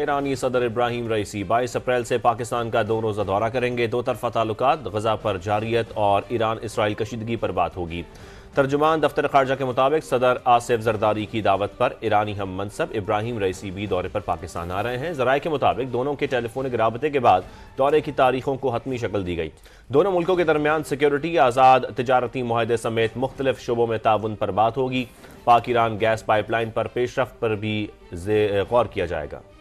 ईरानी सदर इब्राहिम रईसी बाईस अप्रैल से पाकिस्तान का दो रोज़ा दौरा करेंगे दो तरफा ताल्लुक गजा पर जारियत और ईरान इसराइल कशीदगी पर बात होगी तर्जुमान दफ्तर खारजा के मुताबिक सदर आसिफ जरदारी की दावत पर ईरानी हम मनसब इब्राहिम रईसी भी दौरे पर पाकिस्तान आ रहे हैं जराये के मुताबिक दोनों के टेलीफोनिक रबते के बाद दौरे की तारीखों को हतमी शक्ल दी गई दोनों मुल्कों के दरमियान सिक्योरिटी आज़ाद तजारती माहदे समेत मुख्तलिफ शुबों में ताउन पर बात होगी पाक ईरान गैस पाइपलाइन पर पेशरफ पर भी गौर किया जाएगा